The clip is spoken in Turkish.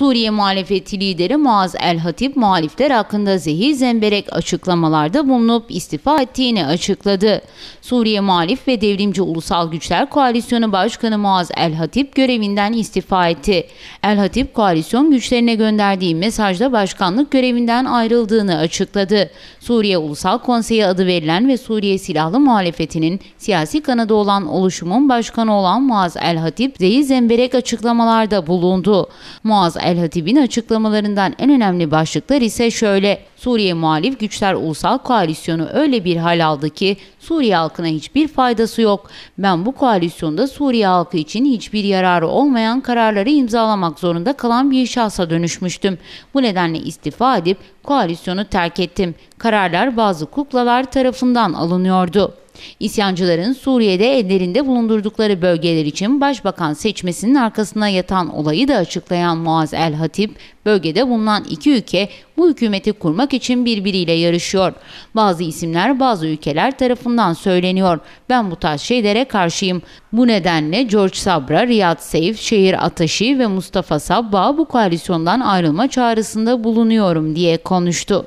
Suriye muhalefeti lideri Muaz el-Hatip muhalifler hakkında zehir zemberek açıklamalarda bulunup istifa ettiğini açıkladı. Suriye Muhalif ve Devrimci Ulusal Güçler Koalisyonu Başkanı Muaz el-Hatip görevinden istifa etti. El-Hatip koalisyon güçlerine gönderdiği mesajda başkanlık görevinden ayrıldığını açıkladı. Suriye Ulusal Konseyi adı verilen ve Suriye Silahlı Muhalefeti'nin siyasi kanadı olan oluşumun başkanı olan Muaz el-Hatip zehir zemberek açıklamalarda bulundu. Muaz el El-Hatib'in açıklamalarından en önemli başlıklar ise şöyle. Suriye muhalif güçler ulusal koalisyonu öyle bir hal aldı ki Suriye halkına hiçbir faydası yok. Ben bu koalisyonda Suriye halkı için hiçbir yararı olmayan kararları imzalamak zorunda kalan bir şahsa dönüşmüştüm. Bu nedenle istifa edip koalisyonu terk ettim. Kararlar bazı kuklalar tarafından alınıyordu. İsyancıların Suriye'de ellerinde bulundurdukları bölgeler için başbakan seçmesinin arkasına yatan olayı da açıklayan Muaz El Hatip, bölgede bulunan iki ülke bu hükümeti kurmak için birbiriyle yarışıyor. Bazı isimler bazı ülkeler tarafından söyleniyor. Ben bu tarz şeylere karşıyım. Bu nedenle George Sabra, Riyad Seif, Şehir Ataşi ve Mustafa Sabba bu koalisyondan ayrılma çağrısında bulunuyorum diye konuştu.